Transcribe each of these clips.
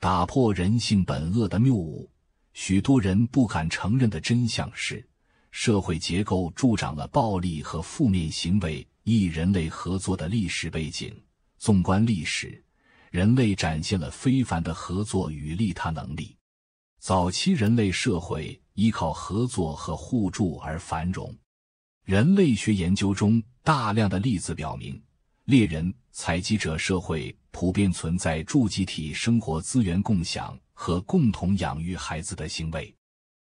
打破人性本恶的谬误，许多人不敢承认的真相是：社会结构助长了暴力和负面行为。一人类合作的历史背景，纵观历史，人类展现了非凡的合作与利他能力。早期人类社会依靠合作和互助而繁荣。人类学研究中大量的例子表明，猎人采集者社会。普遍存在住集体生活、资源共享和共同养育孩子的行为，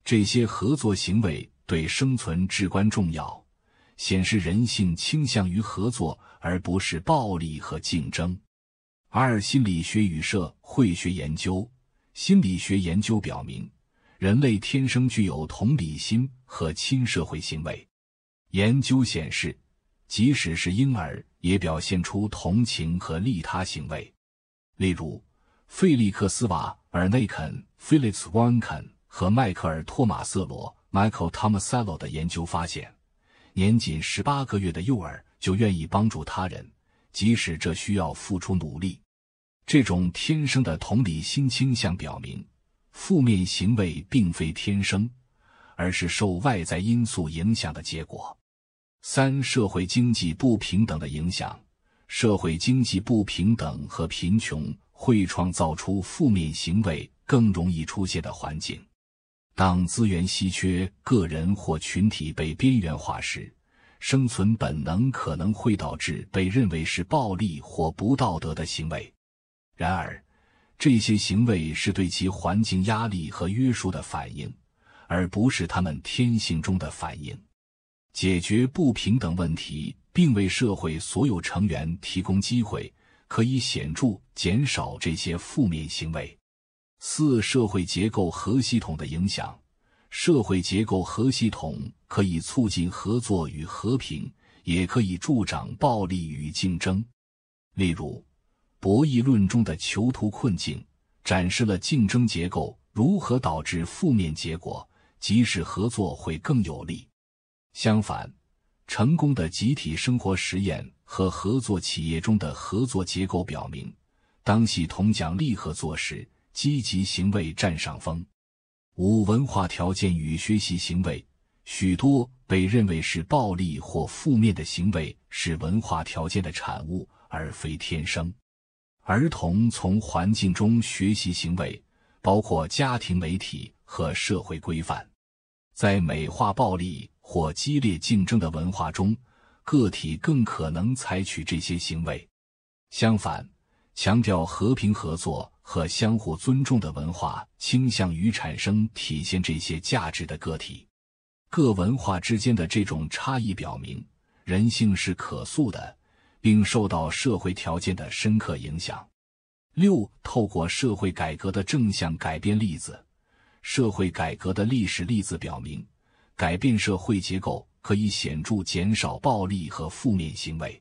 这些合作行为对生存至关重要，显示人性倾向于合作而不是暴力和竞争。二、心理学与社会学研究，心理学研究表明，人类天生具有同理心和亲社会行为。研究显示，即使是婴儿。也表现出同情和利他行为，例如，费利克斯·瓦尔内肯 （Felix w o n k e n 和迈克尔·托马瑟罗 （Michael Tomassello） 的研究发现，年仅十八个月的幼儿就愿意帮助他人，即使这需要付出努力。这种天生的同理心倾向表明，负面行为并非天生，而是受外在因素影响的结果。三、社会经济不平等的影响。社会经济不平等和贫穷会创造出负面行为更容易出现的环境。当资源稀缺、个人或群体被边缘化时，生存本能可能会导致被认为是暴力或不道德的行为。然而，这些行为是对其环境压力和约束的反应，而不是他们天性中的反应。解决不平等问题，并为社会所有成员提供机会，可以显著减少这些负面行为。四、社会结构和系统的影响。社会结构和系统可以促进合作与和平，也可以助长暴力与竞争。例如，博弈论中的囚徒困境展示了竞争结构如何导致负面结果，即使合作会更有利。相反，成功的集体生活实验和合作企业中的合作结构表明，当系统奖励合作时，积极行为占上风。五、文化条件与学习行为。许多被认为是暴力或负面的行为是文化条件的产物，而非天生。儿童从环境中学习行为，包括家庭媒体和社会规范，在美化暴力。或激烈竞争的文化中，个体更可能采取这些行为。相反，强调和平合作和相互尊重的文化倾向于产生体现这些价值的个体。各文化之间的这种差异表明，人性是可塑的，并受到社会条件的深刻影响。六，透过社会改革的正向改变例子，社会改革的历史例子表明。改变社会结构可以显著减少暴力和负面行为。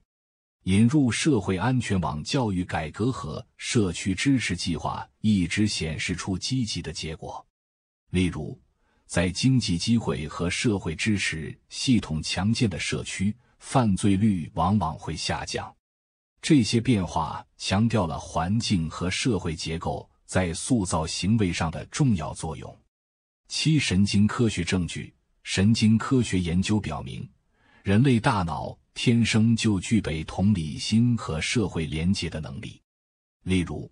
引入社会安全网、教育改革和社区支持计划一直显示出积极的结果。例如，在经济机会和社会支持系统强健的社区，犯罪率往往会下降。这些变化强调了环境和社会结构在塑造行为上的重要作用。七神经科学证据。神经科学研究表明，人类大脑天生就具备同理心和社会联结的能力。例如，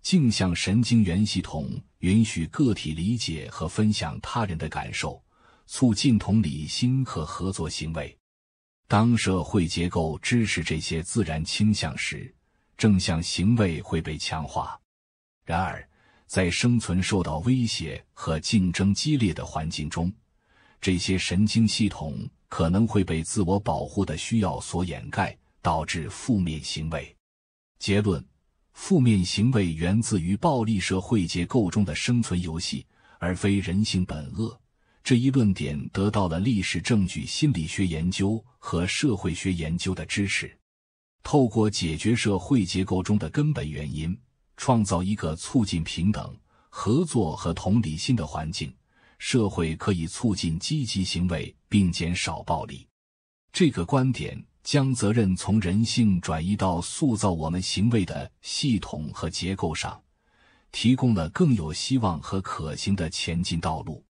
镜像神经元系统允许个体理解和分享他人的感受，促进同理心和合作行为。当社会结构支持这些自然倾向时，正向行为会被强化。然而，在生存受到威胁和竞争激烈的环境中，这些神经系统可能会被自我保护的需要所掩盖，导致负面行为。结论：负面行为源自于暴力社会结构中的生存游戏，而非人性本恶。这一论点得到了历史证据、心理学研究和社会学研究的支持。透过解决社会结构中的根本原因，创造一个促进平等、合作和同理心的环境。社会可以促进积极行为并减少暴力，这个观点将责任从人性转移到塑造我们行为的系统和结构上，提供了更有希望和可行的前进道路。